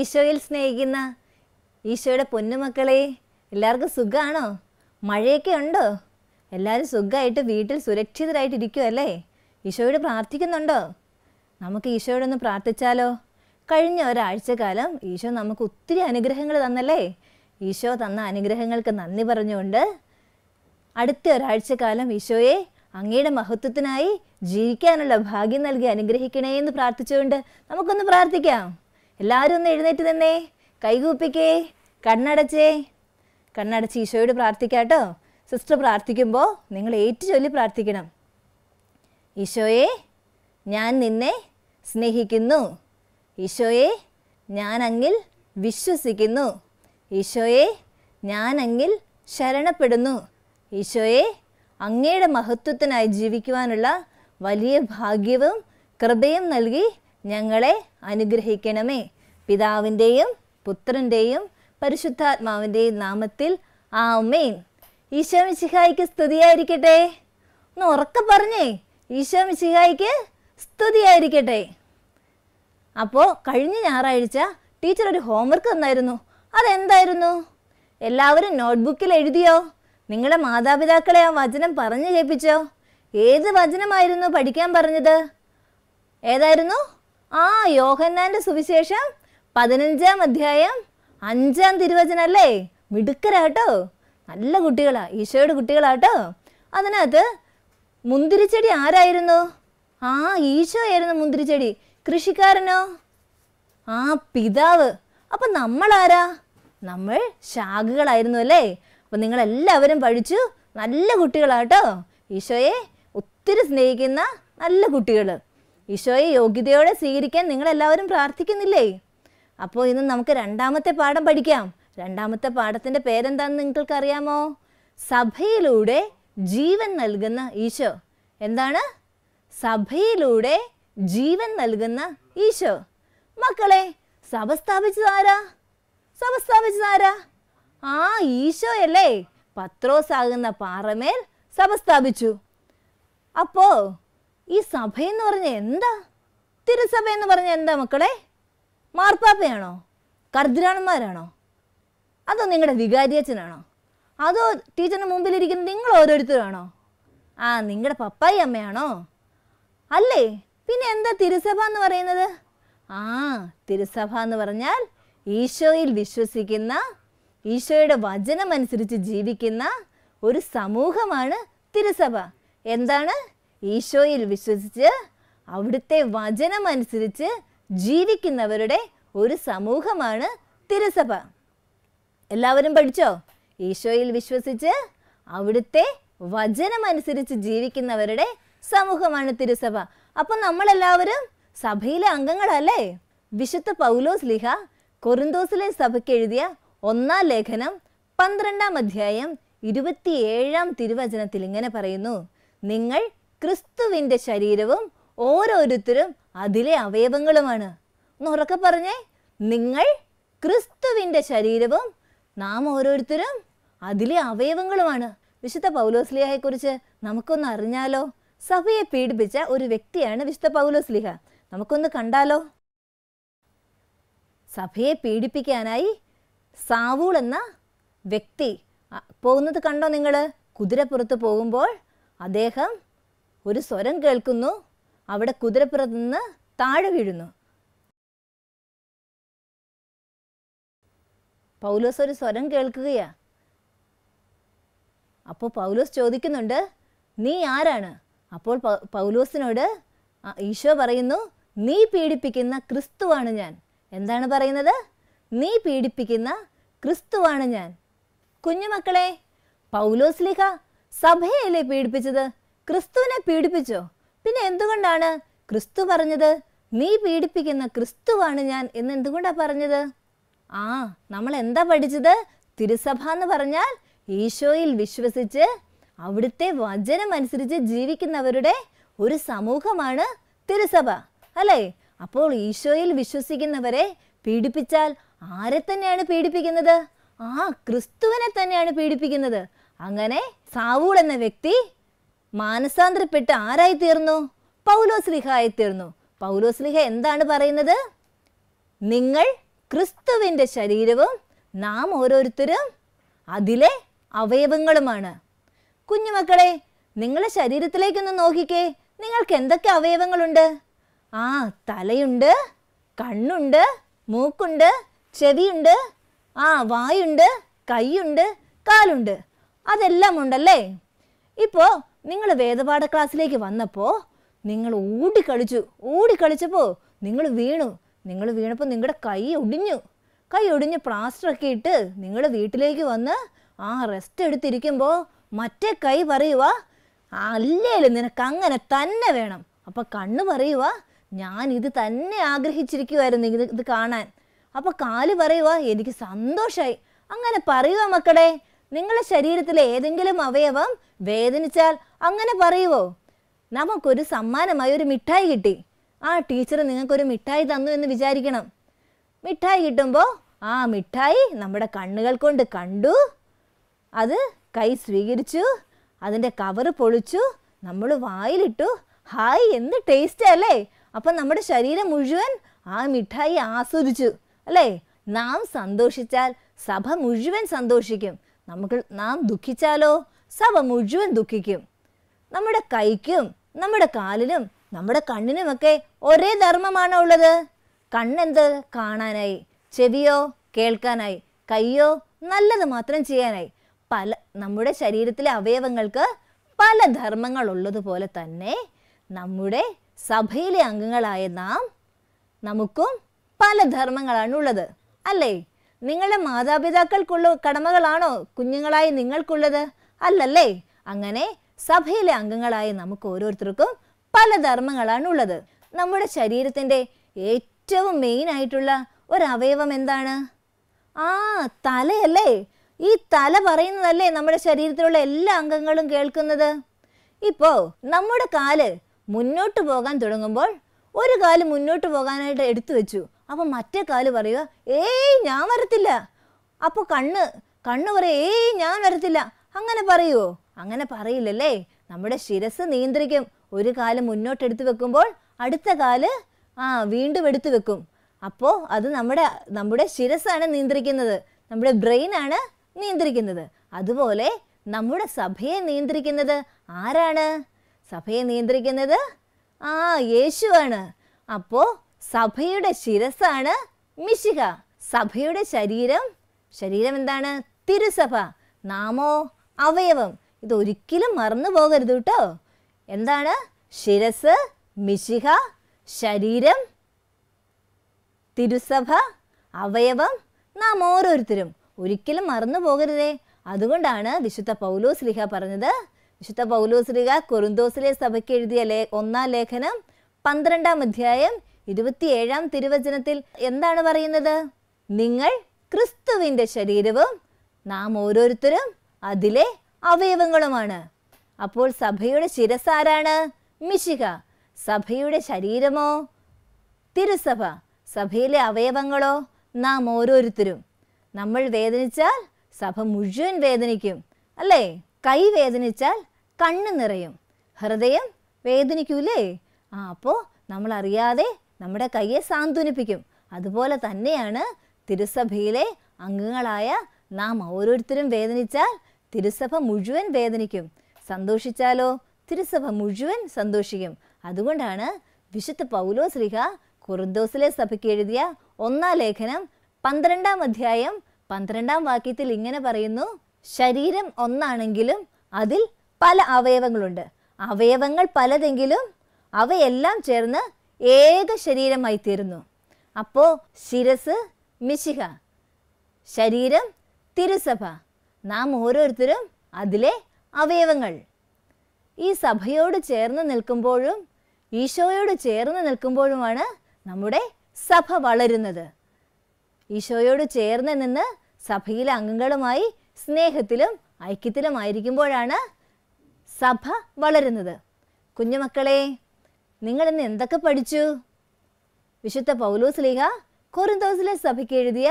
ഈശോയിൽ സ്നേഹിക്കുന്ന ഈശോയുടെ പൊന്നുമക്കളെ എല്ലാവർക്കും സുഖമാണോ മഴയൊക്കെ ഉണ്ടോ എല്ലാവരും സുഖമായിട്ട് വീട്ടിൽ അല്ലേ ഈശോയോട് പ്രാർത്ഥിക്കുന്നുണ്ടോ നമുക്ക് ഈശോയോടൊന്ന് പ്രാർത്ഥിച്ചാലോ കഴിഞ്ഞ ഒരാഴ്ചക്കാലം ഈശോ നമുക്ക് ഒത്തിരി അനുഗ്രഹങ്ങൾ തന്നല്ലേ ഈശോ തന്ന അനുഗ്രഹങ്ങൾക്ക് നന്ദി പറഞ്ഞുകൊണ്ട് അടുത്ത ഒരാഴ്ചക്കാലം ഈശോയെ അങ്ങയുടെ മഹത്വത്തിനായി ജീവിക്കാനുള്ള ഭാഗ്യം നൽകി അനുഗ്രഹിക്കണേ എന്ന് പ്രാർത്ഥിച്ചുകൊണ്ട് നമുക്കൊന്ന് പ്രാർത്ഥിക്കാം എല്ലാവരും ഒന്ന് എഴുന്നേറ്റ് നിന്നേ കൈകൂപ്പിക്കേ കണ്ണടച്ചേ കണ്ണടച്ച് ഈശോയോട് പ്രാർത്ഥിക്കാട്ടോ സിസ്റ്റർ പ്രാർത്ഥിക്കുമ്പോൾ നിങ്ങൾ ഏറ്റുചൊല്ലി പ്രാർത്ഥിക്കണം ഈശോയെ ഞാൻ നിന്നെ സ്നേഹിക്കുന്നു ഈശോയെ ഞാൻ അങ്ങിൽ വിശ്വസിക്കുന്നു ഈശോയെ ഞാൻ അങ്ങിൽ ശരണപ്പെടുന്നു ഈശോയെ അങ്ങയുടെ മഹത്വത്തിനായി ജീവിക്കുവാനുള്ള വലിയ ഭാഗ്യവും കൃപയും നൽകി ഞങ്ങളെ അനുഗ്രഹിക്കണമേ പിതാവിൻ്റെയും പുത്രൻ്റെയും പരിശുദ്ധാത്മാവിൻ്റെയും നാമത്തിൽ ആമേൻ ഈശോ മിശിഹായിക്ക് സ്തുതിയായിരിക്കട്ടെ ഒന്ന് ഉറക്കെ പറഞ്ഞേ ഈശോ മിശിഹായിക്ക് സ്തുതിയായിരിക്കട്ടെ അപ്പോൾ കഴിഞ്ഞ ഞായറാഴ്ച ടീച്ചർ ഒരു ഹോംവർക്ക് തന്നായിരുന്നു അതെന്തായിരുന്നു എല്ലാവരും നോട്ട്ബുക്കിൽ എഴുതിയോ നിങ്ങളുടെ മാതാപിതാക്കളെ ആ വചനം പറഞ്ഞു കേൾപ്പിച്ചോ ഏത് വചനമായിരുന്നു പഠിക്കാൻ പറഞ്ഞത് ഏതായിരുന്നു ആ യോഹന്നാൻ്റെ സുവിശേഷം പതിനഞ്ചാം അധ്യായം അഞ്ചാം അല്ലേ മിടുക്കരാട്ടോ നല്ല കുട്ടികളാ ഈശോയുടെ കുട്ടികളാട്ടോ അതിനകത്ത് മുന്തിരിച്ചെടി ആരായിരുന്നു ആ ഈശോ ആയിരുന്നു മുന്തിരിച്ചെടി കൃഷിക്കാരനോ ആ പിതാവ് നമ്മൾ ആരാ നമ്മൾ ശാഖകളായിരുന്നു അല്ലേ അപ്പൊ നിങ്ങളെല്ലാവരും പഠിച്ചു നല്ല കുട്ടികളാട്ടോ ഈശോയെ ഒത്തിരി സ്നേഹിക്കുന്ന നല്ല കുട്ടികൾ ഈശോയെ യോഗ്യതയോടെ സ്വീകരിക്കാൻ നിങ്ങളെല്ലാവരും പ്രാർത്ഥിക്കുന്നില്ലേ അപ്പോൾ ഇന്ന് നമുക്ക് രണ്ടാമത്തെ പാഠം പഠിക്കാം രണ്ടാമത്തെ പാഠത്തിൻ്റെ പേരെന്താണെന്ന് നിങ്ങൾക്കറിയാമോ സഭയിലൂടെ ജീവൻ നൽകുന്ന ഈശോ എന്താണ് സഭയിലൂടെ ജീവൻ നൽകുന്ന ഈശോ മക്കളെ സഭ സ്ഥാപിച്ചതാരാ സഭ സ്ഥാപിച്ചതാരാ ആ ഈശോ അല്ലേ പത്രോസാകുന്ന പാറമേൽ സഭ സ്ഥാപിച്ചു അപ്പോ ഈ സഭയെന്ന് പറഞ്ഞ എന്താ തിരുസഭ എന്ന് പറഞ്ഞ എന്താ മക്കളെ മാർപ്പാപ്പയാണോ കർദ്രാണന്മാരാണോ അതോ നിങ്ങളുടെ വികാരിയച്ഛനാണോ അതോ ടീച്ചറിന് മുമ്പിലിരിക്കുന്ന നിങ്ങൾ ഓരോരുത്തരാണോ ആ നിങ്ങളുടെ പപ്പായി അമ്മയാണോ അല്ലേ പിന്നെ എന്താ തിരുസഭ എന്ന് പറയുന്നത് ആ തിരുസഭ എന്ന് പറഞ്ഞാൽ ഈശോയിൽ വിശ്വസിക്കുന്ന ഈശോയുടെ വചനമനുസരിച്ച് ജീവിക്കുന്ന ഒരു സമൂഹമാണ് തിരുസഭ എന്താണ് ഈശോയിൽ വിശ്വസിച്ച് അവിടുത്തെ അനുസരിച്ച് ജീവിക്കുന്നവരുടെ ഒരു സമൂഹമാണ് തിരുസഭ എല്ലാവരും പഠിച്ചോ ഈശോയിൽ വിശ്വസിച്ച് അവിടുത്തെ വചനമനുസരിച്ച് ജീവിക്കുന്നവരുടെ സമൂഹമാണ് തിരുസഭ അപ്പം നമ്മളെല്ലാവരും സഭയിലെ അംഗങ്ങളല്ലേ വിശുദ്ധ പൗലോസ് ലിഹ കൊറിന്തോസിലെ സഭയ്ക്ക് എഴുതിയ ഒന്നാം ലേഖനം പന്ത്രണ്ടാം അധ്യായം ഇരുപത്തിയേഴാം തിരുവചനത്തിൽ ഇങ്ങനെ പറയുന്നു നിങ്ങൾ ക്രിസ്തുവിൻ്റെ ശരീരവും ഓരോരുത്തരും അതിലെ അവയവങ്ങളുമാണ് ഒന്നുറക്കെ പറഞ്ഞേ നിങ്ങൾ ക്രിസ്തുവിൻ്റെ ശരീരവും നാം ഓരോരുത്തരും അതിലെ അവയവങ്ങളുമാണ് വിശുദ്ധ പൗലോസ്ലിഹയെക്കുറിച്ച് നമുക്കൊന്ന് അറിഞ്ഞാലോ സഭയെ പീഡിപ്പിച്ച ഒരു വ്യക്തിയാണ് വിശുദ്ധ പൗലോസ്ലിഹ നമുക്കൊന്ന് കണ്ടാലോ സഭയെ പീഡിപ്പിക്കാനായി സാവൂൾ എന്ന വ്യക്തി പോകുന്നത് കണ്ടോ നിങ്ങൾ കുതിരപ്പുറത്ത് പോകുമ്പോൾ അദ്ദേഹം ഒരു സ്വരം കേൾക്കുന്നു അവിടെ കുതിരപ്പുറത്ത് നിന്ന് താഴെ വീഴുന്നു പൗലോസ് ഒരു സ്വരം കേൾക്കുകയാ അപ്പോൾ പൗലോസ് ചോദിക്കുന്നുണ്ട് നീ ആരാണ് അപ്പോൾ പൗലോസിനോട് ഈശോ പറയുന്നു നീ പീഡിപ്പിക്കുന്ന ക്രിസ്തുവാണ് ഞാൻ എന്താണ് പറയുന്നത് നീ പീഡിപ്പിക്കുന്ന ക്രിസ്തുവാണ് ഞാൻ കുഞ്ഞുമക്കളെ പൗലോസ്ലിഹ സഭയല്ലേ പീഡിപ്പിച്ചത് ക്രിസ്തുവിനെ പീഡിപ്പിച്ചോ പിന്നെ എന്തുകൊണ്ടാണ് ക്രിസ്തു പറഞ്ഞത് നീ പീഡിപ്പിക്കുന്ന ക്രിസ്തുവാണ് ഞാൻ എന്ന് എന്തുകൊണ്ടാണ് പറഞ്ഞത് ആ നമ്മൾ എന്താ പഠിച്ചത് തിരുസഭ എന്ന് പറഞ്ഞാൽ ഈശോയിൽ വിശ്വസിച്ച് അവിടുത്തെ വചനം അനുസരിച്ച് ജീവിക്കുന്നവരുടെ ഒരു സമൂഹമാണ് തിരുസഭ അല്ലേ അപ്പോൾ ഈശോയിൽ വിശ്വസിക്കുന്നവരെ പീഡിപ്പിച്ചാൽ ആരെ തന്നെയാണ് പീഡിപ്പിക്കുന്നത് ആ ക്രിസ്തുവിനെ തന്നെയാണ് പീഡിപ്പിക്കുന്നത് അങ്ങനെ സാവൂൾ എന്ന വ്യക്തി മാനസാന്തരപ്പെട്ട് ആരായി തീർന്നു പൗലോസ്ലിഹ ആയി തീർന്നു പൗലോസ്ലിഹ എന്താണ് പറയുന്നത് നിങ്ങൾ ക്രിസ്തുവിൻ്റെ ശരീരവും നാം ഓരോരുത്തരും അതിലെ അവയവങ്ങളുമാണ് കുഞ്ഞുമക്കളെ നിങ്ങളുടെ ശരീരത്തിലേക്കൊന്ന് നോക്കിക്കേ നിങ്ങൾക്ക് എന്തൊക്കെ അവയവങ്ങളുണ്ട് ആ തലയുണ്ട് കണ്ണുണ്ട് മൂക്കുണ്ട് ചെവിയുണ്ട് ആ വായുണ്ട് കൈയുണ്ട് കാലുണ്ട് അതെല്ലാം ഉണ്ടല്ലേ ഇപ്പോൾ നിങ്ങൾ വേദപാഠ ക്ലാസ്സിലേക്ക് വന്നപ്പോൾ നിങ്ങൾ ഓടിക്കളിച്ചു ഓടിക്കളിച്ചപ്പോൾ നിങ്ങൾ വീണു നിങ്ങൾ വീണപ്പോൾ നിങ്ങളുടെ കൈ ഒടിഞ്ഞു കൈ ഒടിഞ്ഞ് പ്ലാസ്റ്ററൊക്കെ ഇട്ട് നിങ്ങൾ വീട്ടിലേക്ക് വന്ന് ആ റെസ്റ്റ് എടുത്തിരിക്കുമ്പോൾ മറ്റേ കൈ പറയുക അല്ലേലും നിനക്ക് അങ്ങനെ തന്നെ വേണം അപ്പം കണ്ണ് പറയുക ഞാൻ ഇത് തന്നെ ആഗ്രഹിച്ചിരിക്കുമായിരുന്നു ഇത് ഇത് കാണാൻ അപ്പോൾ കാല് പറയുക എനിക്ക് സന്തോഷമായി അങ്ങനെ പറയുക മക്കളെ നിങ്ങളുടെ ശരീരത്തിലെ ഏതെങ്കിലും അവയവം വേദനിച്ചാൽ അങ്ങനെ പറയുവോ നമുക്കൊരു സമ്മാനമായി ഒരു മിഠായി കിട്ടി ആ ടീച്ചർ നിങ്ങൾക്കൊരു മിഠായി തന്നു എന്ന് വിചാരിക്കണം മിഠായി കിട്ടുമ്പോൾ ആ മിഠായി നമ്മുടെ കണ്ണുകൾ കൊണ്ട് കണ്ടു അത് കൈ സ്വീകരിച്ചു അതിൻ്റെ കവറ് പൊളിച്ചു നമ്മൾ വായിലിട്ടു ഹായ് എന്ത് ടേസ്റ്റ് അല്ലേ അപ്പം നമ്മുടെ ശരീരം മുഴുവൻ ആ മിഠായി ആസ്വദിച്ചു അല്ലേ നാം സന്തോഷിച്ചാൽ സഭ മുഴുവൻ സന്തോഷിക്കും നമുക്ക് നാം ദുഃഖിച്ചാലോ സഭ മുഴുവൻ ദുഃഖിക്കും നമ്മുടെ കൈക്കും നമ്മുടെ കാലിനും നമ്മുടെ കണ്ണിനുമൊക്കെ ഒരേ ധർമ്മമാണ് ഉള്ളത് കണ്ണെന്ത് കാണാനായി ചെവിയോ കേൾക്കാനായി കയ്യോ നല്ലത് മാത്രം ചെയ്യാനായി പല നമ്മുടെ ശരീരത്തിലെ അവയവങ്ങൾക്ക് പല ധർമ്മങ്ങൾ ഉള്ളതുപോലെ തന്നെ നമ്മുടെ സഭയിലെ അംഗങ്ങളായ നാം നമുക്കും പല ധർമ്മങ്ങളാണുള്ളത് അല്ലേ നിങ്ങളുടെ മാതാപിതാക്കൾക്കുള്ള കടമകളാണോ കുഞ്ഞുങ്ങളായി നിങ്ങൾക്കുള്ളത് അല്ലല്ലേ അങ്ങനെ സഭയിലെ അംഗങ്ങളായി നമുക്ക് ഓരോരുത്തർക്കും പല ധർമ്മങ്ങളാണ് ഉള്ളത് നമ്മുടെ ശരീരത്തിൻ്റെ ഏറ്റവും മെയിൻ ആയിട്ടുള്ള ഒരവയവം എന്താണ് ആ തലയല്ലേ ഈ തല പറയുന്നതല്ലേ നമ്മുടെ ശരീരത്തിലുള്ള എല്ലാ അംഗങ്ങളും കേൾക്കുന്നത് ഇപ്പോ നമ്മുടെ കാല് മുന്നോട്ട് പോകാൻ തുടങ്ങുമ്പോൾ ഒരു കാല് മുന്നോട്ട് പോകാനായിട്ട് എടുത്തു വെച്ചു അപ്പൊ മറ്റേ കാല് പറയുക ഏയ് ഞാൻ വരത്തില്ല അപ്പോൾ കണ്ണ് കണ്ണ് പറയുക ഏയ് ഞാൻ വരത്തില്ല അങ്ങനെ പറയുമോ അങ്ങനെ പറയില്ലല്ലേ നമ്മുടെ ശിരസ് നിയന്ത്രിക്കും ഒരു കാല് മുന്നോട്ടെടുത്ത് വെക്കുമ്പോൾ അടുത്ത കാല് ആ വീണ്ടും എടുത്തു വെക്കും അപ്പോൾ അത് നമ്മുടെ നമ്മുടെ ശിരസ്സാണ് നിയന്ത്രിക്കുന്നത് നമ്മുടെ ബ്രെയിനാണ് നിയന്ത്രിക്കുന്നത് അതുപോലെ നമ്മുടെ സഭയെ നിയന്ത്രിക്കുന്നത് ആരാണ് സഭയെ നിയന്ത്രിക്കുന്നത് ആ യേശുവാണ് അപ്പോൾ സഭയുടെ ശിരസാണ് മിശിഹ സഭയുടെ ശരീരം ശരീരം എന്താണ് തിരുസഭ നാമോ അവയവം ഇതൊരിക്കലും മറന്നു പോകരുത് കേട്ടോ എന്താണ് ശിരസ് മിശിഹ ശരീരം തിരുസഭ അവയവം നാം ഓരോരുത്തരും ഒരിക്കലും മറന്നു പോകരുതേ അതുകൊണ്ടാണ് വിശുദ്ധ പൗലോസ് ലിഹ പറഞ്ഞത് വിശുദ്ധ പൗലോസ് ലിഹ കൊറുന്തോസിലെ സഭയ്ക്ക് എഴുതിയ ലേ ഒന്നാം ലേഖനം പന്ത്രണ്ടാം അധ്യായം ഇരുപത്തിയേഴാം തിരുവചനത്തിൽ എന്താണ് പറയുന്നത് നിങ്ങൾ ക്രിസ്തുവിൻ്റെ ശരീരവും നാം ഓരോരുത്തരും അതിലെ അവയവങ്ങളുമാണ് അപ്പോൾ സഭയുടെ ശിരസ് ആരാണ് മിശിക സഭയുടെ ശരീരമോ തിരുസഭ സഭയിലെ അവയവങ്ങളോ നാം ഓരോരുത്തരും നമ്മൾ വേദനിച്ചാൽ സഭ മുഴുവൻ വേദനിക്കും അല്ലേ കൈ വേദനിച്ചാൽ കണ്ണ് നിറയും ഹൃദയം വേദനിക്കൂലേ ആ അപ്പോൾ നമ്മളറിയാതെ നമ്മുടെ കയ്യെ സാന്ത്വനിപ്പിക്കും അതുപോലെ തന്നെയാണ് തിരുസഭയിലെ അംഗങ്ങളായ നാം ഓരോരുത്തരും വേദനിച്ചാൽ തിരുസഭ മുഴുവൻ വേദനിക്കും സന്തോഷിച്ചാലോ തിരുസഭ മുഴുവൻ സന്തോഷിക്കും അതുകൊണ്ടാണ് വിശുദ്ധ പൗലോ ശ്രീഹ കുറുദോസിലെ സഭയ്ക്ക് എഴുതിയ ഒന്നാം ലേഖനം പന്ത്രണ്ടാം അധ്യായം പന്ത്രണ്ടാം വാക്യത്തിൽ ഇങ്ങനെ പറയുന്നു ശരീരം ഒന്നാണെങ്കിലും അതിൽ പല അവയവങ്ങളുണ്ട് അവയവങ്ങൾ പലതെങ്കിലും അവയെല്ലാം ചേർന്ന് ഏക ശരീരമായി തീരുന്നു അപ്പോൾ ശിരസ് മിശിഹ ശരീരം തിരുസഭ നാം ഓരോരുത്തരും അതിലെ അവയവങ്ങൾ ഈ സഭയോട് ചേർന്ന് നിൽക്കുമ്പോഴും ഈശോയോട് ചേർന്ന് നിൽക്കുമ്പോഴുമാണ് നമ്മുടെ സഭ വളരുന്നത് ഈശോയോട് ചേർന്ന് നിന്ന് സഭയിലെ അംഗങ്ങളുമായി സ്നേഹത്തിലും ഐക്യത്തിലുമായിരിക്കുമ്പോഴാണ് സഭ വളരുന്നത് കുഞ്ഞുമക്കളെ നിങ്ങൾ ഇന്ന് എന്തൊക്കെ പഠിച്ചു വിശുദ്ധ പൗലോസ് ലീഹ കൊറിന്തോസിലെ സഭയ്ക്ക് എഴുതിയ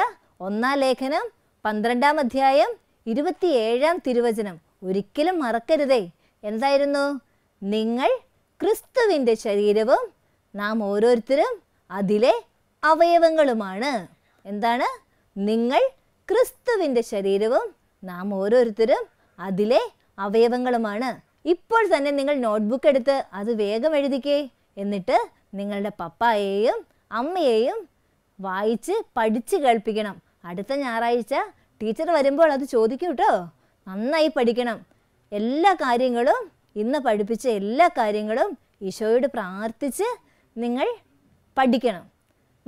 ഒന്നാം ലേഖനം പന്ത്രണ്ടാം അധ്യായം ഇരുപത്തിയേഴാം തിരുവചനം ഒരിക്കലും മറക്കരുതേ എന്തായിരുന്നു നിങ്ങൾ ക്രിസ്തുവിൻ്റെ ശരീരവും നാം ഓരോരുത്തരും അതിലെ അവയവങ്ങളുമാണ് എന്താണ് നിങ്ങൾ ക്രിസ്തുവിൻ്റെ ശരീരവും നാം ഓരോരുത്തരും അതിലെ അവയവങ്ങളുമാണ് ഇപ്പോൾ തന്നെ നിങ്ങൾ നോട്ട്ബുക്ക് എടുത്ത് അത് വേഗം എഴുതിക്കേ എന്നിട്ട് നിങ്ങളുടെ പപ്പായെയും അമ്മയെയും വായിച്ച് പഠിച്ച് കേൾപ്പിക്കണം അടുത്ത ഞായറാഴ്ച ടീച്ചർ വരുമ്പോൾ അത് ചോദിക്കും കേട്ടോ നന്നായി പഠിക്കണം എല്ലാ കാര്യങ്ങളും ഇന്ന് പഠിപ്പിച്ച എല്ലാ കാര്യങ്ങളും ഈശോയോട് പ്രാർത്ഥിച്ച് നിങ്ങൾ പഠിക്കണം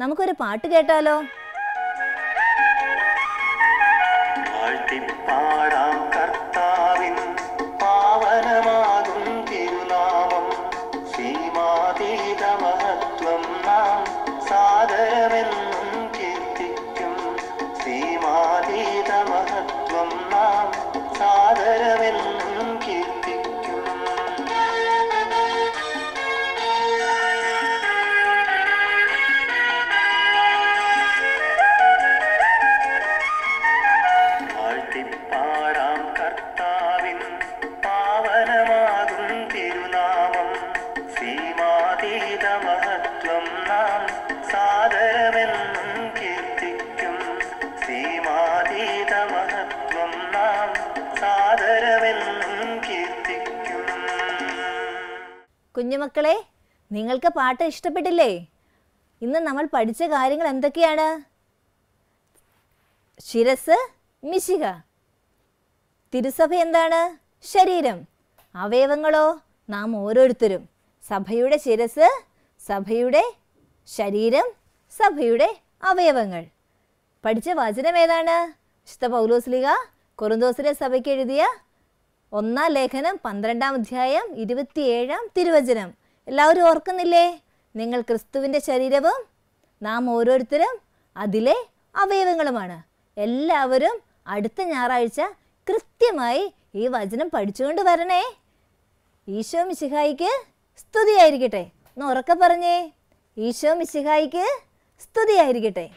നമുക്കൊരു പാട്ട് കേട്ടാലോ കുഞ്ഞുമക്കളെ നിങ്ങൾക്ക് പാട്ട് ഇഷ്ടപ്പെട്ടില്ലേ ഇന്ന് നമ്മൾ പഠിച്ച കാര്യങ്ങൾ എന്തൊക്കെയാണ് ശിരസ് മിശിക തിരുസഭ എന്താണ് ശരീരം അവയവങ്ങളോ നാം ഓരോരുത്തരും സഭയുടെ ശിരസ് സഭയുടെ ശരീരം സഭയുടെ അവയവങ്ങൾ പഠിച്ച വചനം ഏതാണ് വിശുദ്ധ പൗലോസ്ലിക കുറുന്തോസിലെ സഭയ്ക്ക് എഴുതിയ ഒന്നാം ലേഖനം പന്ത്രണ്ടാം അധ്യായം ഇരുപത്തിയേഴാം തിരുവചനം എല്ലാവരും ഓർക്കുന്നില്ലേ നിങ്ങൾ ക്രിസ്തുവിൻ്റെ ശരീരവും നാം ഓരോരുത്തരും അതിലെ അവയവങ്ങളുമാണ് എല്ലാവരും അടുത്ത ഞായറാഴ്ച കൃത്യമായി ഈ വചനം പഠിച്ചുകൊണ്ട് വരണേ ഈശോ മിശിഹായിക്ക് സ്തുതിയായിരിക്കട്ടെ എന്ന് ഉറക്കെ പറഞ്ഞേ ഈശോ മിശിഹായിക്ക് സ്തുതിയായിരിക്കട്ടെ